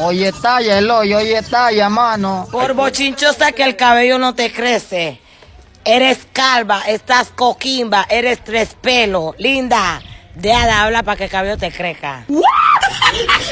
Oye, talla, el hoyo, oye, talla, mano. Por bochinchosa que el cabello no te crece. Eres calva, estás coquimba, eres tres pelo, Linda, de de hablar para que el cabello te crezca.